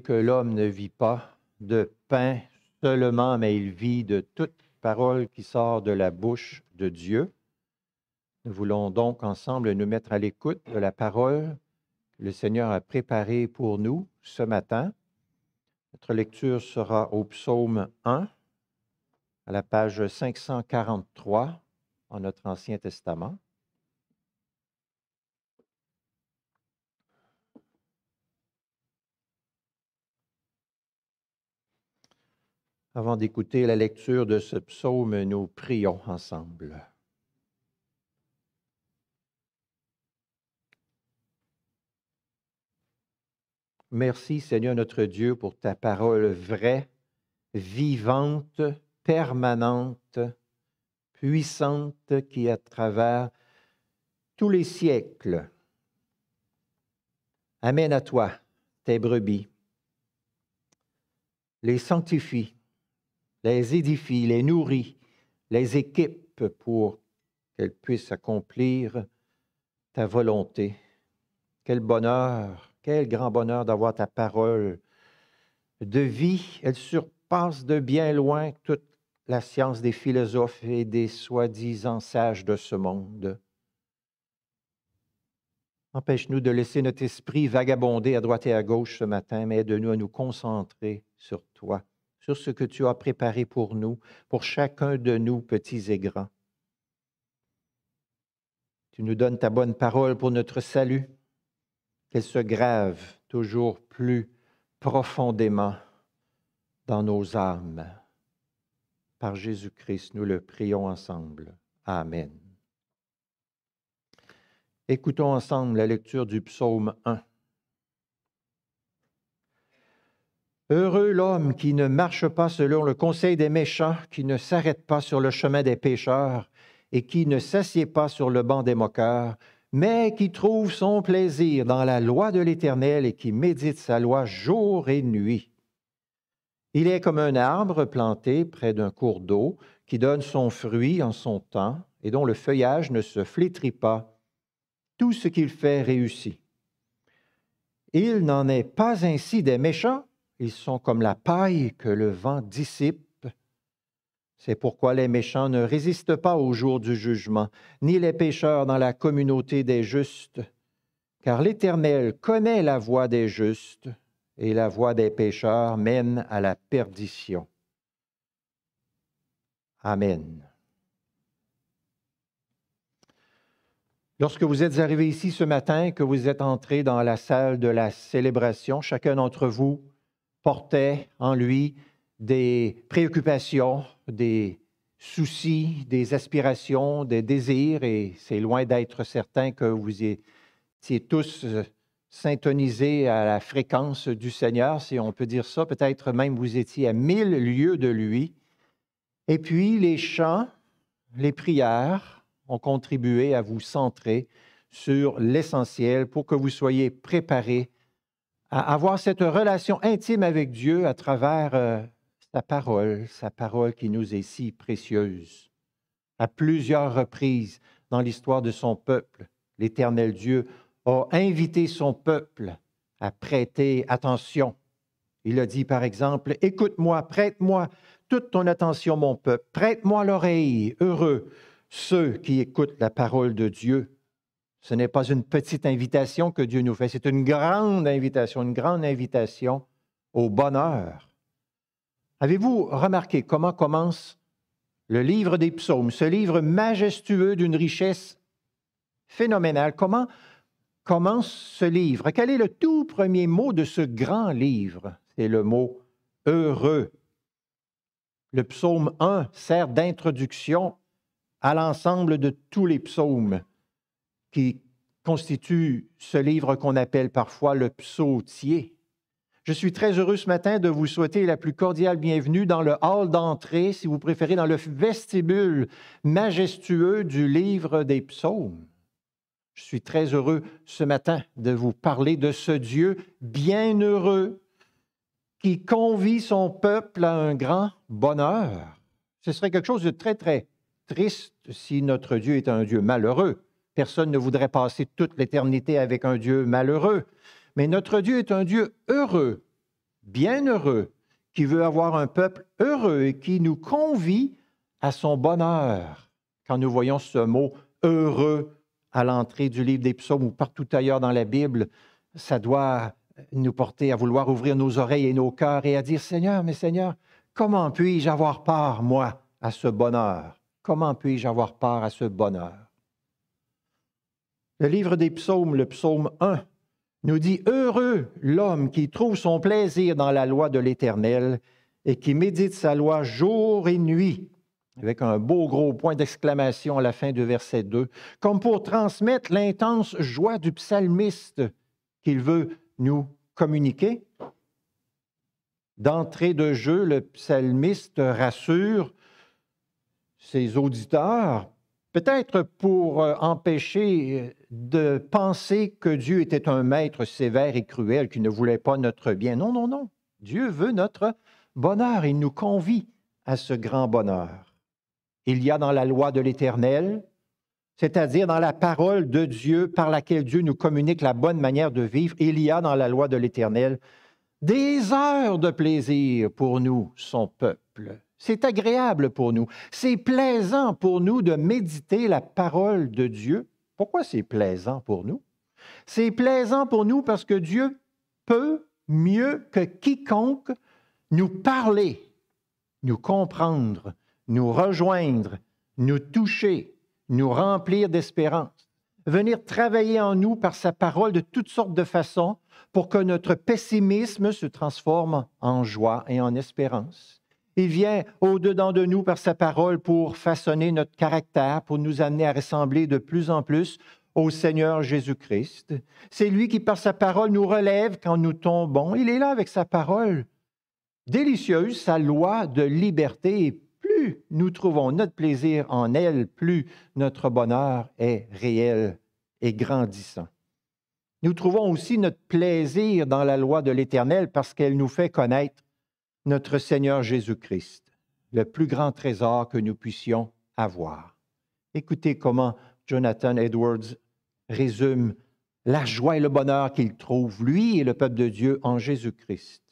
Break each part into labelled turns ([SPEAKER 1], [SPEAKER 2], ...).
[SPEAKER 1] que l'homme ne vit pas de pain seulement, mais il vit de toute parole qui sort de la bouche de Dieu. Nous voulons donc ensemble nous mettre à l'écoute de la parole que le Seigneur a préparée pour nous ce matin. Notre lecture sera au psaume 1, à la page 543 en notre Ancien Testament. Avant d'écouter la lecture de ce psaume, nous prions ensemble. Merci Seigneur notre Dieu pour ta parole vraie, vivante, permanente, puissante qui à travers tous les siècles amène à toi tes brebis, les sanctifie les édifie, les nourrit, les équipe pour qu'elles puissent accomplir ta volonté. Quel bonheur, quel grand bonheur d'avoir ta parole de vie. Elle surpasse de bien loin toute la science des philosophes et des soi-disant sages de ce monde. Empêche-nous de laisser notre esprit vagabonder à droite et à gauche ce matin, mais aide-nous à nous concentrer sur toi sur ce que tu as préparé pour nous, pour chacun de nous, petits et grands. Tu nous donnes ta bonne parole pour notre salut, qu'elle se grave toujours plus profondément dans nos âmes. Par Jésus-Christ, nous le prions ensemble. Amen. Écoutons ensemble la lecture du psaume 1. Heureux l'homme qui ne marche pas selon le conseil des méchants, qui ne s'arrête pas sur le chemin des pécheurs, et qui ne s'assied pas sur le banc des moqueurs, mais qui trouve son plaisir dans la loi de l'Éternel et qui médite sa loi jour et nuit. Il est comme un arbre planté près d'un cours d'eau qui donne son fruit en son temps et dont le feuillage ne se flétrit pas. Tout ce qu'il fait réussit. Il n'en est pas ainsi des méchants, ils sont comme la paille que le vent dissipe. C'est pourquoi les méchants ne résistent pas au jour du jugement, ni les pécheurs dans la communauté des justes. Car l'Éternel connaît la voie des justes, et la voie des pécheurs mène à la perdition. Amen. Lorsque vous êtes arrivés ici ce matin, que vous êtes entrés dans la salle de la célébration, chacun d'entre vous portait en lui des préoccupations, des soucis, des aspirations, des désirs, et c'est loin d'être certain que vous étiez tous euh, syntonisés à la fréquence du Seigneur, si on peut dire ça. Peut-être même vous étiez à mille lieues de lui. Et puis les chants, les prières ont contribué à vous centrer sur l'essentiel pour que vous soyez préparés à avoir cette relation intime avec Dieu à travers euh, sa parole, sa parole qui nous est si précieuse. À plusieurs reprises dans l'histoire de son peuple, l'Éternel Dieu a invité son peuple à prêter attention. Il a dit par exemple, Écoute-moi, prête-moi toute ton attention, mon peuple, prête-moi l'oreille, heureux ceux qui écoutent la parole de Dieu. Ce n'est pas une petite invitation que Dieu nous fait, c'est une grande invitation, une grande invitation au bonheur. Avez-vous remarqué comment commence le livre des psaumes, ce livre majestueux d'une richesse phénoménale? Comment commence ce livre? Quel est le tout premier mot de ce grand livre? C'est le mot heureux. Le psaume 1 sert d'introduction à l'ensemble de tous les psaumes qui constitue ce livre qu'on appelle parfois le psautier. Je suis très heureux ce matin de vous souhaiter la plus cordiale bienvenue dans le hall d'entrée, si vous préférez, dans le vestibule majestueux du livre des psaumes. Je suis très heureux ce matin de vous parler de ce Dieu bienheureux qui convie son peuple à un grand bonheur. Ce serait quelque chose de très, très triste si notre Dieu est un Dieu malheureux. Personne ne voudrait passer toute l'éternité avec un Dieu malheureux. Mais notre Dieu est un Dieu heureux, bienheureux, qui veut avoir un peuple heureux et qui nous convie à son bonheur. Quand nous voyons ce mot heureux à l'entrée du livre des psaumes ou partout ailleurs dans la Bible, ça doit nous porter à vouloir ouvrir nos oreilles et nos cœurs et à dire Seigneur, mais Seigneur, comment puis-je avoir part, moi, à ce bonheur? Comment puis-je avoir part à ce bonheur? Le livre des psaumes, le psaume 1, nous dit Heureux l'homme qui trouve son plaisir dans la loi de l'Éternel et qui médite sa loi jour et nuit, avec un beau gros point d'exclamation à la fin du verset 2, comme pour transmettre l'intense joie du psalmiste qu'il veut nous communiquer. D'entrée de jeu, le psalmiste rassure ses auditeurs Peut-être pour euh, empêcher euh, de penser que Dieu était un maître sévère et cruel qui ne voulait pas notre bien. Non, non, non. Dieu veut notre bonheur. Il nous convie à ce grand bonheur. Il y a dans la loi de l'Éternel, c'est-à-dire dans la parole de Dieu par laquelle Dieu nous communique la bonne manière de vivre, il y a dans la loi de l'Éternel des heures de plaisir pour nous, son peuple. C'est agréable pour nous. C'est plaisant pour nous de méditer la parole de Dieu. Pourquoi c'est plaisant pour nous? C'est plaisant pour nous parce que Dieu peut mieux que quiconque nous parler, nous comprendre, nous rejoindre, nous toucher, nous remplir d'espérance, venir travailler en nous par sa parole de toutes sortes de façons pour que notre pessimisme se transforme en joie et en espérance, il vient au-dedans de nous par sa parole pour façonner notre caractère, pour nous amener à ressembler de plus en plus au Seigneur Jésus-Christ. C'est lui qui, par sa parole, nous relève quand nous tombons. Il est là avec sa parole. Délicieuse, sa loi de liberté. Et plus nous trouvons notre plaisir en elle, plus notre bonheur est réel et grandissant. Nous trouvons aussi notre plaisir dans la loi de l'Éternel parce qu'elle nous fait connaître notre Seigneur Jésus-Christ, le plus grand trésor que nous puissions avoir. Écoutez comment Jonathan Edwards résume la joie et le bonheur qu'il trouve, lui et le peuple de Dieu, en Jésus-Christ.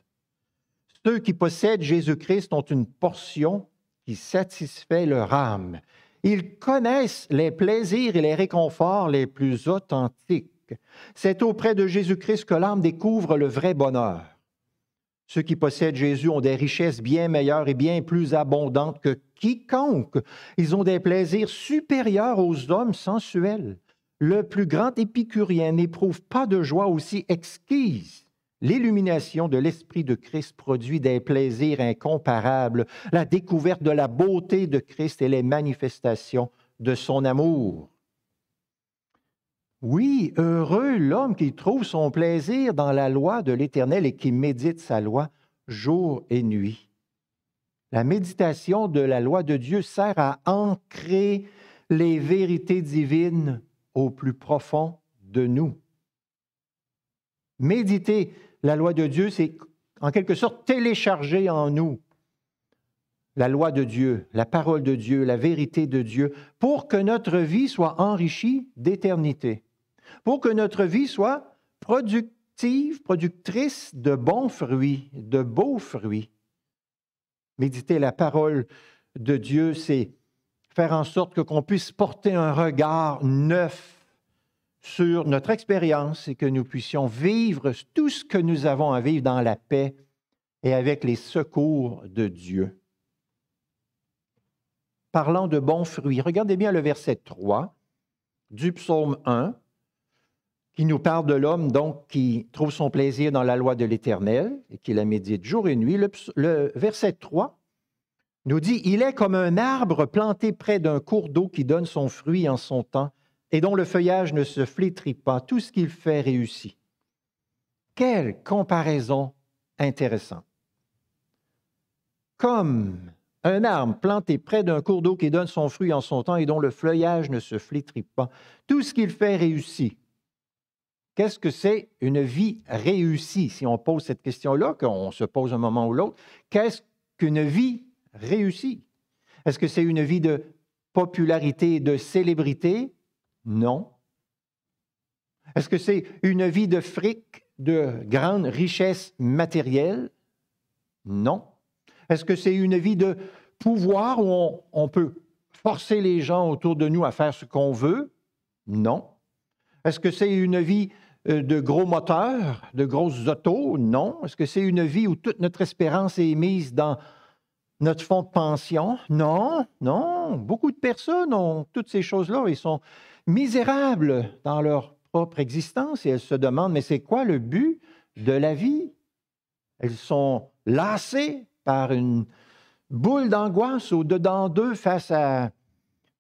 [SPEAKER 1] Ceux qui possèdent Jésus-Christ ont une portion qui satisfait leur âme. Ils connaissent les plaisirs et les réconforts les plus authentiques. C'est auprès de Jésus-Christ que l'âme découvre le vrai bonheur. Ceux qui possèdent Jésus ont des richesses bien meilleures et bien plus abondantes que quiconque. Ils ont des plaisirs supérieurs aux hommes sensuels. Le plus grand épicurien n'éprouve pas de joie aussi exquise. L'illumination de l'Esprit de Christ produit des plaisirs incomparables, la découverte de la beauté de Christ et les manifestations de son amour. Oui, heureux l'homme qui trouve son plaisir dans la loi de l'Éternel et qui médite sa loi jour et nuit. La méditation de la loi de Dieu sert à ancrer les vérités divines au plus profond de nous. Méditer la loi de Dieu, c'est en quelque sorte télécharger en nous la loi de Dieu, la parole de Dieu, la vérité de Dieu, pour que notre vie soit enrichie d'éternité pour que notre vie soit productive, productrice de bons fruits, de beaux fruits. Méditer la parole de Dieu, c'est faire en sorte que qu'on puisse porter un regard neuf sur notre expérience et que nous puissions vivre tout ce que nous avons à vivre dans la paix et avec les secours de Dieu. Parlant de bons fruits, regardez bien le verset 3 du psaume 1 qui nous parle de l'homme, donc, qui trouve son plaisir dans la loi de l'Éternel et qui la médite jour et nuit. Le, le, verset 3 nous dit Il est comme un arbre planté près d'un cours d'eau qui donne son fruit en son temps et dont le feuillage ne se flétrit pas. Tout ce qu'il fait réussit. Quelle comparaison intéressante. Comme un arbre planté près d'un cours d'eau qui donne son fruit en son temps et dont le feuillage ne se flétrit pas. Tout ce qu'il fait réussit. Qu'est-ce que c'est une vie réussie? Si on pose cette question-là, qu'on se pose un moment ou l'autre, qu'est-ce qu'une vie réussie? Est-ce que c'est une vie de popularité, de célébrité? Non. Est-ce que c'est une vie de fric, de grande richesse matérielle? Non. Est-ce que c'est une vie de pouvoir où on, on peut forcer les gens autour de nous à faire ce qu'on veut? Non. Est-ce que c'est une vie euh, de gros moteurs, de grosses autos? Non. Est-ce que c'est une vie où toute notre espérance est mise dans notre fonds de pension? Non, non. Beaucoup de personnes ont toutes ces choses-là et sont misérables dans leur propre existence et elles se demandent, mais c'est quoi le but de la vie? Elles sont lassées par une boule d'angoisse au-dedans d'eux face à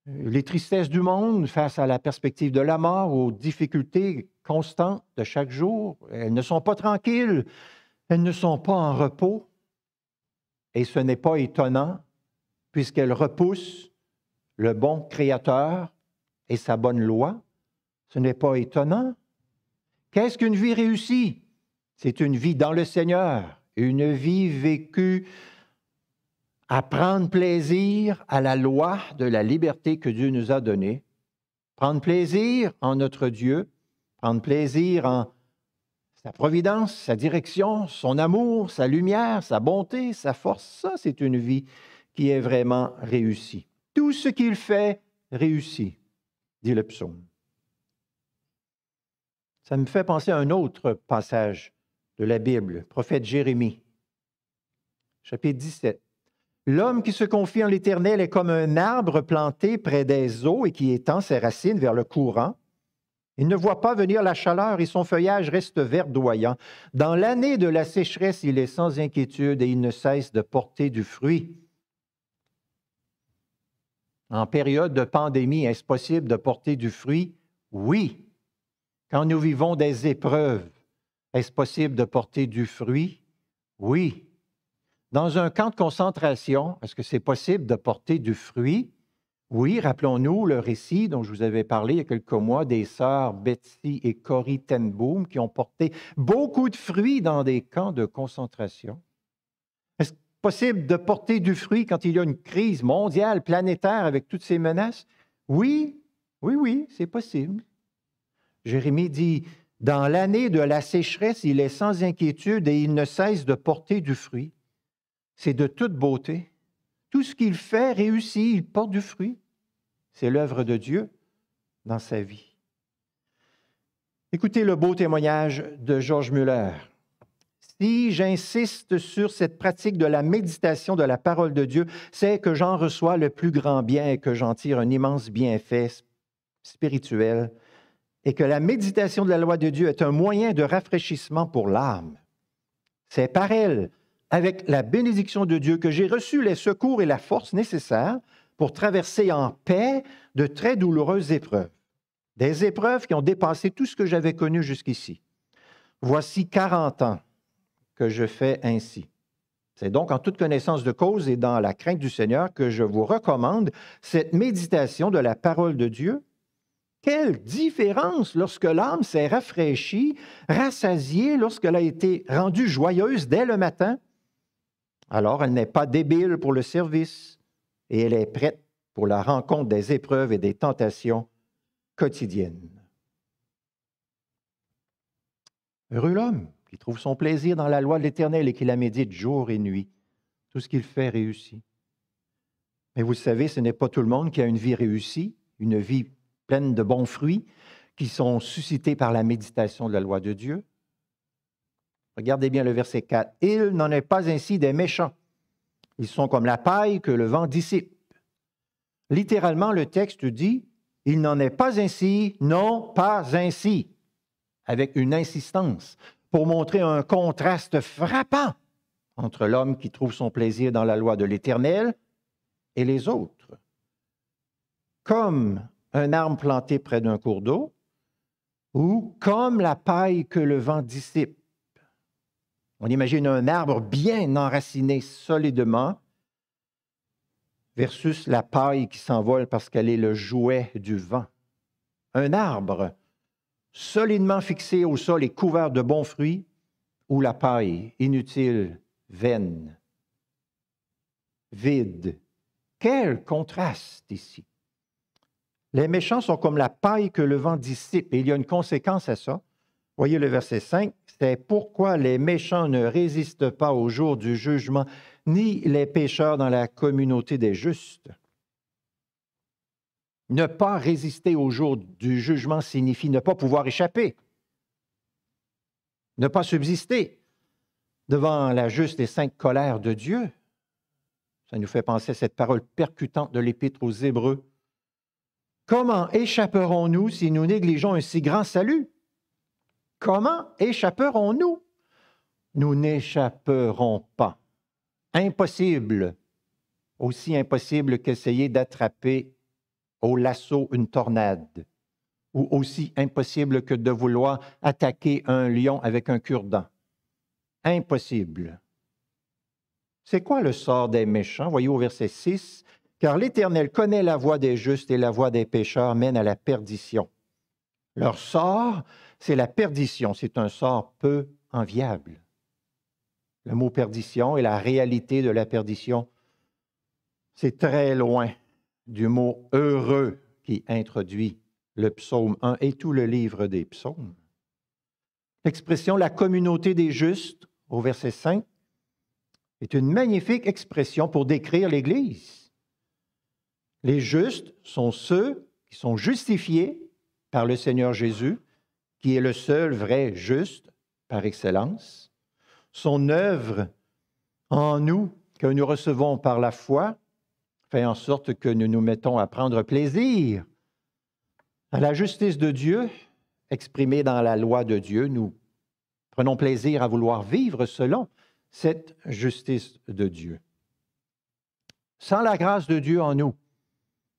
[SPEAKER 1] les tristesses du monde, face à la perspective de la mort, aux difficultés constantes de chaque jour. Elles ne sont pas tranquilles, elles ne sont pas en repos. Et ce n'est pas étonnant, puisqu'elles repoussent le bon Créateur et sa bonne loi. Ce n'est pas étonnant. Qu'est-ce qu'une vie réussie? C'est une vie dans le Seigneur, une vie vécue à prendre plaisir à la loi de la liberté que Dieu nous a donnée, prendre plaisir en notre Dieu prendre plaisir en sa providence, sa direction, son amour, sa lumière, sa bonté, sa force. Ça, c'est une vie qui est vraiment réussie. Tout ce qu'il fait réussit, dit le psaume. Ça me fait penser à un autre passage de la Bible, prophète Jérémie, chapitre 17. L'homme qui se confie en l'Éternel est comme un arbre planté près des eaux et qui étend ses racines vers le courant. Il ne voit pas venir la chaleur et son feuillage reste verdoyant. Dans l'année de la sécheresse, il est sans inquiétude et il ne cesse de porter du fruit. En période de pandémie, est-ce possible de porter du fruit? Oui. Quand nous vivons des épreuves, est-ce possible de porter du fruit? Oui. Dans un camp de concentration, est-ce que c'est possible de porter du fruit? Oui, rappelons-nous le récit dont je vous avais parlé il y a quelques mois des sœurs Betsy et Corrie Tenboom qui ont porté beaucoup de fruits dans des camps de concentration. Est-ce possible de porter du fruit quand il y a une crise mondiale, planétaire, avec toutes ces menaces? Oui, oui, oui, c'est possible. Jérémie dit, Dans l'année de la sécheresse, il est sans inquiétude et il ne cesse de porter du fruit. C'est de toute beauté. Tout ce qu'il fait réussit, il porte du fruit. C'est l'œuvre de Dieu dans sa vie. Écoutez le beau témoignage de George Muller. Si j'insiste sur cette pratique de la méditation de la parole de Dieu, c'est que j'en reçois le plus grand bien que j'en tire un immense bienfait spirituel, et que la méditation de la loi de Dieu est un moyen de rafraîchissement pour l'âme. C'est par elle avec la bénédiction de Dieu que j'ai reçu les secours et la force nécessaires pour traverser en paix de très douloureuses épreuves, des épreuves qui ont dépassé tout ce que j'avais connu jusqu'ici. Voici 40 ans que je fais ainsi. C'est donc en toute connaissance de cause et dans la crainte du Seigneur que je vous recommande cette méditation de la parole de Dieu. Quelle différence lorsque l'âme s'est rafraîchie, rassasiée, lorsqu'elle a été rendue joyeuse dès le matin, alors elle n'est pas débile pour le service et elle est prête pour la rencontre des épreuves et des tentations quotidiennes. Heureux l'homme qui trouve son plaisir dans la loi de l'Éternel et qui la médite jour et nuit. Tout ce qu'il fait réussit. Mais vous savez, ce n'est pas tout le monde qui a une vie réussie, une vie pleine de bons fruits qui sont suscités par la méditation de la loi de Dieu. Regardez bien le verset 4. Il n'en est pas ainsi des méchants. Ils sont comme la paille que le vent dissipe. Littéralement, le texte dit, il n'en est pas ainsi, non, pas ainsi, avec une insistance, pour montrer un contraste frappant entre l'homme qui trouve son plaisir dans la loi de l'Éternel et les autres. Comme un arbre planté près d'un cours d'eau, ou comme la paille que le vent dissipe. On imagine un arbre bien enraciné solidement versus la paille qui s'envole parce qu'elle est le jouet du vent. Un arbre solidement fixé au sol et couvert de bons fruits ou la paille inutile, vaine, vide. Quel contraste ici. Les méchants sont comme la paille que le vent dissipe et il y a une conséquence à ça. Voyez le verset 5, c'est pourquoi les méchants ne résistent pas au jour du jugement, ni les pécheurs dans la communauté des justes. Ne pas résister au jour du jugement signifie ne pas pouvoir échapper, ne pas subsister devant la juste et sainte colère de Dieu. Ça nous fait penser à cette parole percutante de l'Épître aux Hébreux. Comment échapperons-nous si nous négligeons un si grand salut? Comment échapperons-nous Nous n'échapperons pas. Impossible, aussi impossible qu'essayer d'attraper au lasso une tornade, ou aussi impossible que de vouloir attaquer un lion avec un cure-dent. Impossible. C'est quoi le sort des méchants? Voyez au verset 6. Car l'Éternel connaît la voie des justes et la voie des pécheurs mène à la perdition. Leur sort, c'est la perdition. C'est un sort peu enviable. Le mot perdition et la réalité de la perdition, c'est très loin du mot heureux qui introduit le psaume 1 et tout le livre des psaumes. L'expression la communauté des justes au verset 5 est une magnifique expression pour décrire l'Église. Les justes sont ceux qui sont justifiés par le Seigneur Jésus qui est le seul vrai juste par excellence, son œuvre en nous que nous recevons par la foi fait en sorte que nous nous mettons à prendre plaisir à la justice de Dieu exprimée dans la loi de Dieu. Nous prenons plaisir à vouloir vivre selon cette justice de Dieu. Sans la grâce de Dieu en nous,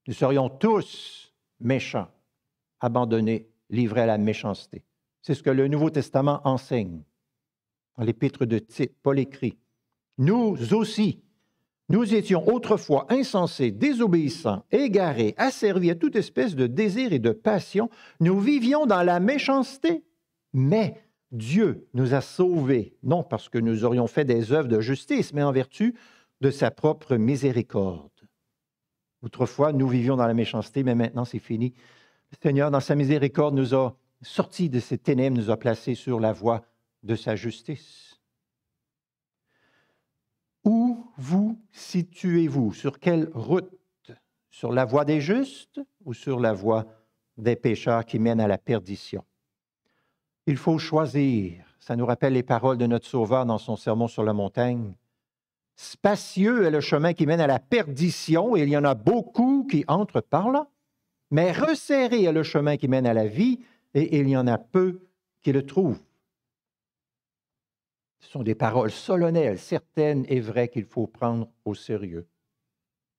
[SPEAKER 1] nous serions tous méchants, abandonnés livré à la méchanceté. C'est ce que le Nouveau Testament enseigne dans l'épître de Tite. Paul écrit Nous aussi, nous étions autrefois insensés, désobéissants, égarés, asservis à toute espèce de désir et de passion. Nous vivions dans la méchanceté, mais Dieu nous a sauvés, non parce que nous aurions fait des œuvres de justice, mais en vertu de sa propre miséricorde. Autrefois, nous vivions dans la méchanceté, mais maintenant c'est fini. Seigneur, dans sa miséricorde, nous a sortis de ces ténèbres, nous a placés sur la voie de sa justice. Où vous situez-vous Sur quelle route Sur la voie des justes ou sur la voie des pécheurs qui mènent à la perdition Il faut choisir. Ça nous rappelle les paroles de notre Sauveur dans son sermon sur la montagne. Spacieux est le chemin qui mène à la perdition et il y en a beaucoup qui entrent par là mais resserré est le chemin qui mène à la vie, et il y en a peu qui le trouvent. Ce sont des paroles solennelles, certaines et vraies qu'il faut prendre au sérieux.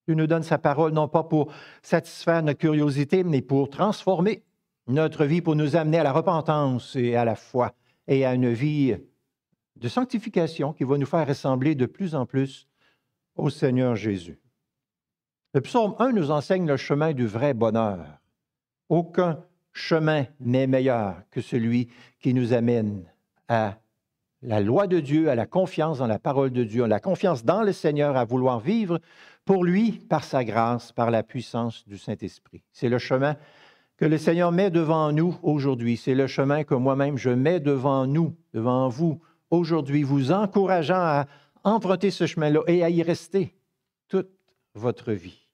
[SPEAKER 1] Dieu nous donne sa parole non pas pour satisfaire notre curiosité, mais pour transformer notre vie, pour nous amener à la repentance et à la foi et à une vie de sanctification qui va nous faire ressembler de plus en plus au Seigneur Jésus. Le psaume 1 nous enseigne le chemin du vrai bonheur. Aucun chemin n'est meilleur que celui qui nous amène à la loi de Dieu, à la confiance dans la parole de Dieu, à la confiance dans le Seigneur, à vouloir vivre pour lui par sa grâce, par la puissance du Saint-Esprit. C'est le chemin que le Seigneur met devant nous aujourd'hui. C'est le chemin que moi-même je mets devant nous, devant vous aujourd'hui, vous encourageant à emprunter ce chemin-là et à y rester votre vie.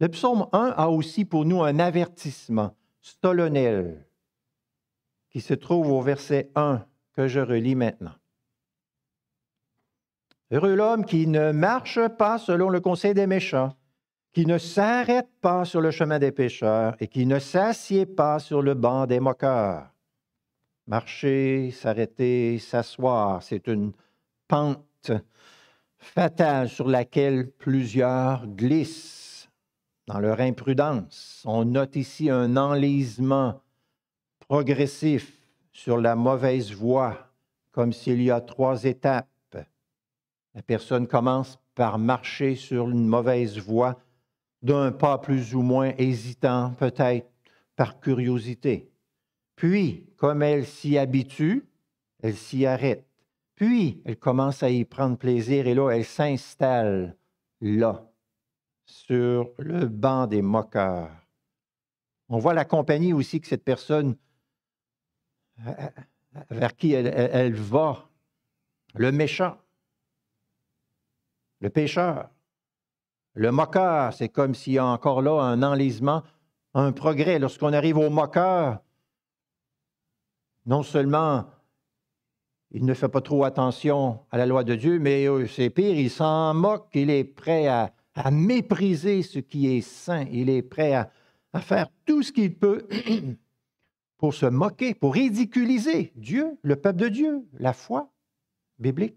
[SPEAKER 1] Le psaume 1 a aussi pour nous un avertissement solennel qui se trouve au verset 1 que je relis maintenant. Heureux l'homme qui ne marche pas selon le conseil des méchants, qui ne s'arrête pas sur le chemin des pécheurs et qui ne s'assied pas sur le banc des moqueurs. Marcher, s'arrêter, s'asseoir, c'est une pente fatale sur laquelle plusieurs glissent dans leur imprudence. On note ici un enlisement progressif sur la mauvaise voie, comme s'il y a trois étapes. La personne commence par marcher sur une mauvaise voie d'un pas plus ou moins hésitant, peut-être par curiosité. Puis, comme elle s'y habitue, elle s'y arrête. Puis, elle commence à y prendre plaisir et là, elle s'installe là, sur le banc des moqueurs. On voit la compagnie aussi que cette personne euh, vers qui elle, va, le méchant, le pécheur, le moqueur, c'est comme s'il y a encore là un enlisement, un progrès. Lorsqu'on arrive au moqueur, non seulement il ne fait pas trop attention à la loi de Dieu, mais euh, c'est pire, il s'en moque, il est prêt à, mépriser ce qui est saint, il est prêt à, à faire tout ce qu'il peut pour se moquer, pour ridiculiser Dieu, le peuple de Dieu, la foi biblique.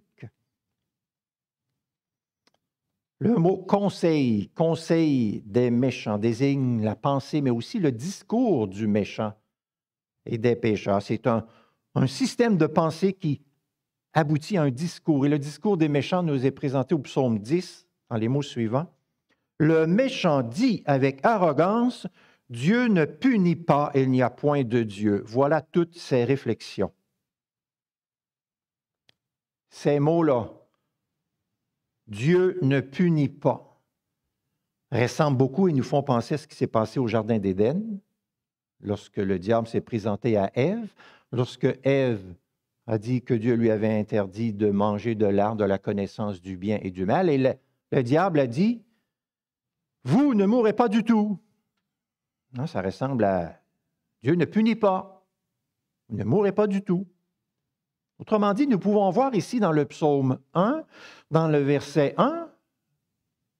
[SPEAKER 1] Le mot conseil, conseil des méchants désigne la pensée, mais aussi le discours du méchant et des pécheurs. C'est un, un système de pensée qui aboutit à un discours. Et le discours des méchants nous est présenté au psaume 10, dans les mots suivants. Le méchant dit avec arrogance, Dieu ne punit pas, il n'y a point de Dieu. Voilà toutes ces réflexions. Ces mots-là, Dieu ne punit pas, ressemblent beaucoup et nous font penser à ce qui s'est passé au Jardin d'Éden, lorsque le diable s'est présenté à Ève lorsque Ève a dit que Dieu lui avait interdit de manger de l'art de la connaissance du bien et du mal, et le, diable a dit, vous ne mourrez pas du tout. ça ressemble à Dieu ne punit pas, vous ne mourrez pas du tout. Autrement dit, nous pouvons voir ici dans le psaume 1, dans le verset 1,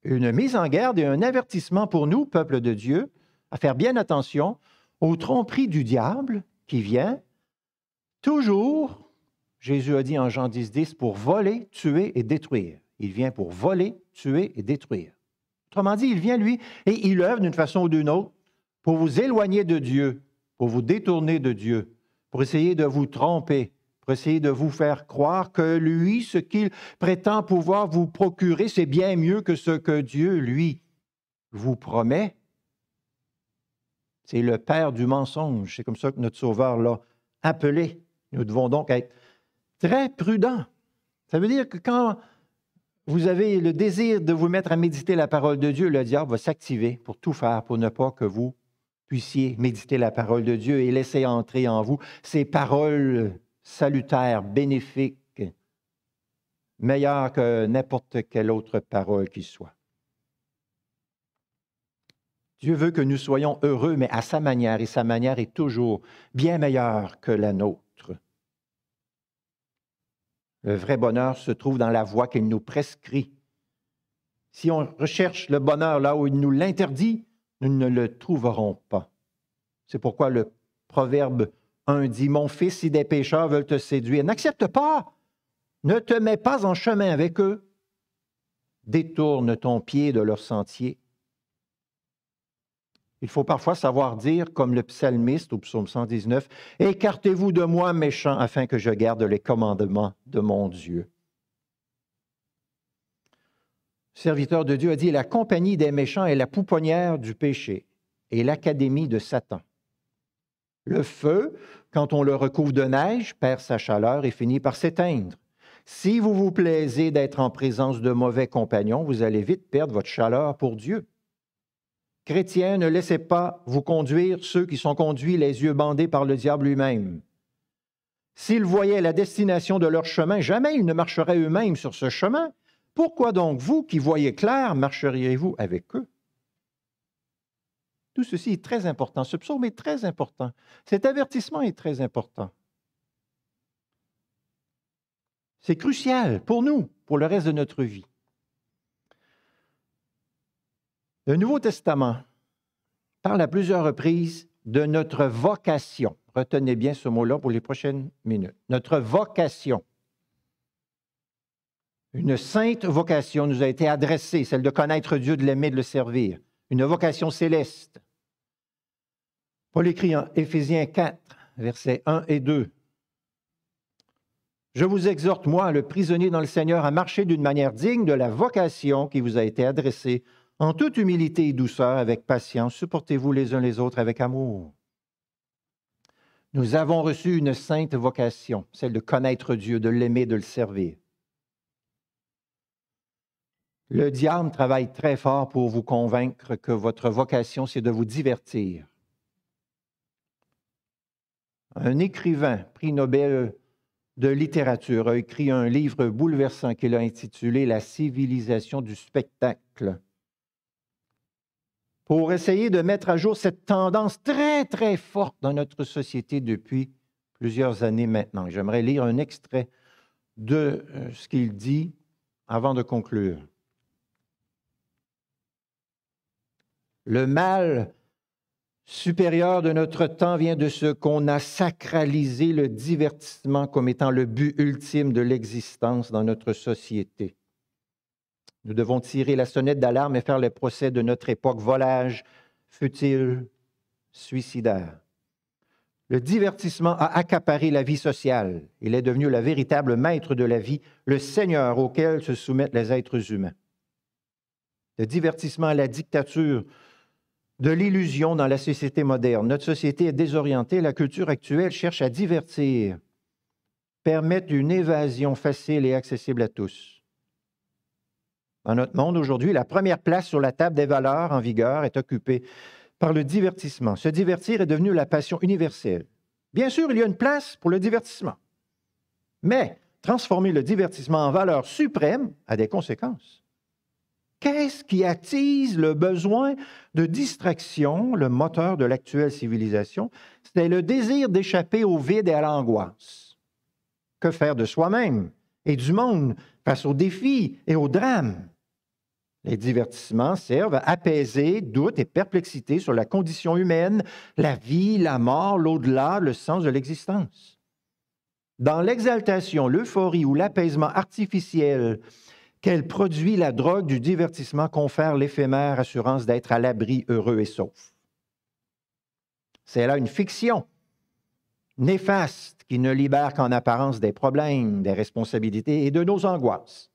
[SPEAKER 1] une mise en garde et un avertissement pour nous, peuple de Dieu, à faire bien attention aux tromperies du diable qui vient Toujours, Jésus a dit en Jean 10, 10, pour voler, tuer et détruire. Il vient pour voler, tuer et détruire. Autrement dit, il vient, lui, et il œuvre d'une façon ou d'une autre pour vous éloigner de Dieu, pour vous détourner de Dieu, pour essayer de vous tromper, pour essayer de vous faire croire que lui, ce qu'il prétend pouvoir vous procurer, c'est bien mieux que ce que Dieu, lui, vous promet. C'est le père du mensonge. C'est comme ça que notre Sauveur l'a appelé. Nous devons donc être très prudents. Ça veut dire que quand vous avez le désir de vous mettre à méditer la parole de Dieu, le diable va s'activer pour tout faire pour ne pas que vous puissiez méditer la parole de Dieu et laisser entrer en vous ces paroles salutaires, bénéfiques, meilleures que n'importe quelle autre parole qui soit. Dieu veut que nous soyons heureux, mais à sa manière, et sa manière est toujours bien meilleure que la nôtre. Le vrai bonheur se trouve dans la voie qu'il nous prescrit. Si on recherche le bonheur là où il nous l'interdit, nous ne le trouverons pas. C'est pourquoi le proverbe 1 dit, Mon fils, si des pécheurs veulent te séduire, n'accepte pas, ne te mets pas en chemin avec eux, détourne ton pied de leur sentier. Il faut parfois savoir dire, comme le psalmiste au psaume 119, Écartez-vous de moi, méchant, afin que je garde les commandements de mon Dieu. Le serviteur de Dieu a dit, La compagnie des méchants est la pouponnière du péché et l'académie de Satan. Le feu, quand on le recouvre de neige, perd sa chaleur et finit par s'éteindre. Si vous vous plaisez d'être en présence de mauvais compagnons, vous allez vite perdre votre chaleur pour Dieu. Chrétiens, ne laissez pas vous conduire ceux qui sont conduits les yeux bandés par le diable lui-même. S'ils voyaient la destination de leur chemin, jamais ils ne marcheraient eux-mêmes sur ce chemin. Pourquoi donc vous, qui voyez clair, marcheriez-vous avec eux? Tout ceci est très important. Ce psaume est très important. Cet avertissement est très important. C'est crucial pour nous, pour le reste de notre vie. Le Nouveau Testament parle à plusieurs reprises de notre vocation. Retenez bien ce mot-là pour les prochaines minutes. Notre vocation. Une sainte vocation nous a été adressée, celle de connaître Dieu, de l'aimer, de le servir. Une vocation céleste. Paul écrit en Éphésiens 4, versets 1 et 2. Je vous exhorte, moi, le prisonnier dans le Seigneur, à marcher d'une manière digne de la vocation qui vous a été adressée en toute humilité et douceur, avec patience, supportez-vous les uns les autres avec amour. Nous avons reçu une sainte vocation, celle de connaître Dieu, de l'aimer, de le servir. Le diable travaille très fort pour vous convaincre que votre vocation, c'est de vous divertir. Un écrivain, prix Nobel de littérature, a écrit un livre bouleversant qu'il a intitulé La civilisation du spectacle pour essayer de mettre à jour cette tendance très, très forte dans notre société depuis plusieurs années maintenant. J'aimerais lire un extrait de euh, ce qu'il dit avant de conclure. Le mal supérieur de notre temps vient de ce qu'on a sacralisé le divertissement comme étant le but ultime de l'existence dans notre société. Nous devons tirer la sonnette d'alarme et faire le procès de notre époque volage, futile, suicidaire. Le divertissement a accaparé la vie sociale. Il est devenu le véritable maître de la vie, le seigneur auquel se soumettent les êtres humains. Le divertissement à la dictature de l'illusion dans la société moderne. Notre société est désorientée, la culture actuelle cherche à divertir, permettre une évasion facile et accessible à tous. Dans notre monde aujourd'hui, la première place sur la table des valeurs en vigueur est occupée par le divertissement. Se divertir est devenu la passion universelle. Bien sûr, il y a une place pour le divertissement. Mais transformer le divertissement en valeur suprême a des conséquences. Qu'est-ce qui attise le besoin de distraction, le moteur de l'actuelle civilisation? C'est le désir d'échapper au vide et à l'angoisse. Que faire de soi-même et du monde face aux défis et aux drames? Les divertissements servent à apaiser doutes et perplexités sur la condition humaine, la vie, la mort, l'au-delà, le sens de l'existence. Dans l'exaltation, l'euphorie ou l'apaisement artificiel qu'elle produit, la drogue du divertissement confère l'éphémère assurance d'être à l'abri heureux et sauf. C'est là une fiction néfaste qui ne libère qu'en apparence des problèmes, des responsabilités et de nos angoisses,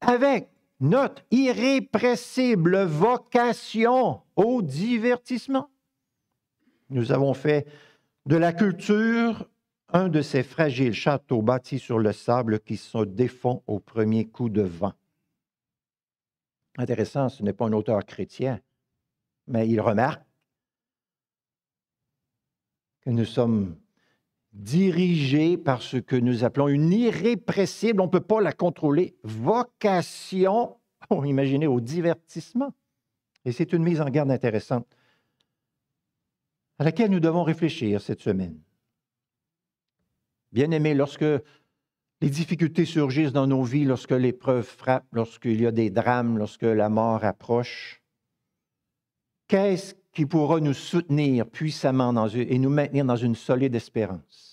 [SPEAKER 1] avec notre irrépressible vocation au divertissement. Nous avons fait de la culture un de ces fragiles châteaux bâtis sur le sable qui se défont au premier coup de vent. Intéressant, ce n'est pas un auteur chrétien, mais il remarque que nous sommes dirigée par ce que nous appelons une irrépressible, on ne peut pas la contrôler, vocation, on imaginez, au divertissement. Et c'est une mise en garde intéressante à laquelle nous devons réfléchir cette semaine. Bien-aimés, lorsque les difficultés surgissent dans nos vies, lorsque l'épreuve frappe, lorsqu'il y a des drames, lorsque la mort approche, qu'est-ce qui pourra nous soutenir puissamment dans et nous maintenir dans une solide espérance?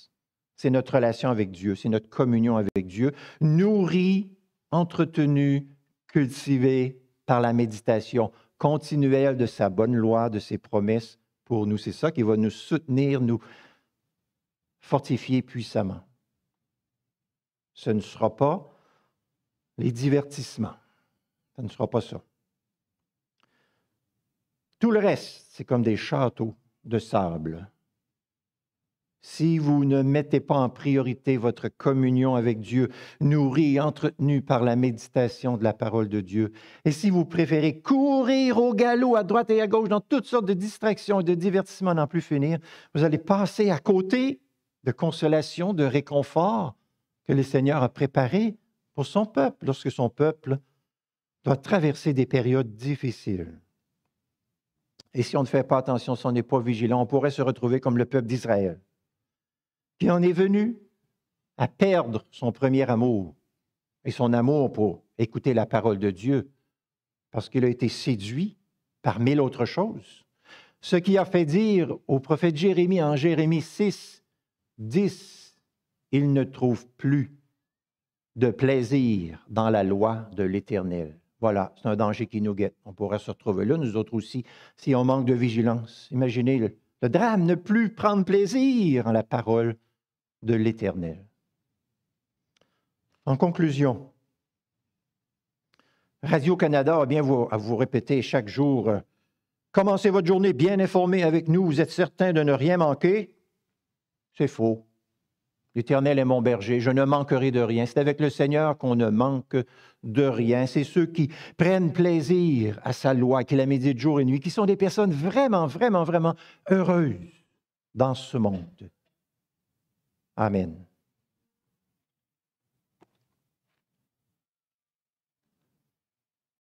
[SPEAKER 1] c'est notre relation avec Dieu, c'est notre communion avec Dieu, nourrie, entretenue, cultivée par la méditation continuelle de sa bonne loi, de ses promesses pour nous. C'est ça qui va nous soutenir, nous fortifier puissamment. Ce ne sera pas les divertissements. Ce ne sera pas ça. Tout le reste, c'est comme des châteaux de sable si vous ne mettez pas en priorité votre communion avec Dieu, nourrie et entretenue par la méditation de la parole de Dieu, et si vous préférez courir au galop à droite et à gauche dans toutes sortes de distractions et de divertissements n'en plus finir, vous allez passer à côté de consolation, de réconfort que le Seigneur a préparé pour son peuple lorsque son peuple doit traverser des périodes difficiles. Et si on ne fait pas attention, si on n'est pas vigilant, on pourrait se retrouver comme le peuple d'Israël. Puis on est venu à perdre son premier amour et son amour pour écouter la parole de Dieu, parce qu'il a été séduit par mille autres choses. Ce qui a fait dire au prophète Jérémie en Jérémie 6, 10, il ne trouve plus de plaisir dans la loi de l'Éternel. Voilà, c'est un danger qui nous guette. On pourrait se retrouver là, nous autres aussi, si on manque de vigilance. Imaginez le, drame, ne plus prendre plaisir en la parole de l'Éternel. En conclusion, Radio-Canada a bien à vous répéter chaque jour, euh, commencez votre journée bien informée avec nous, vous êtes certain de ne rien manquer. C'est faux. L'Éternel est mon berger, je ne manquerai de rien. C'est avec le Seigneur qu'on ne manque de rien. C'est ceux qui prennent plaisir à sa loi, qui la méditent jour et nuit, qui sont des personnes vraiment, vraiment, vraiment heureuses dans ce monde. 아멘.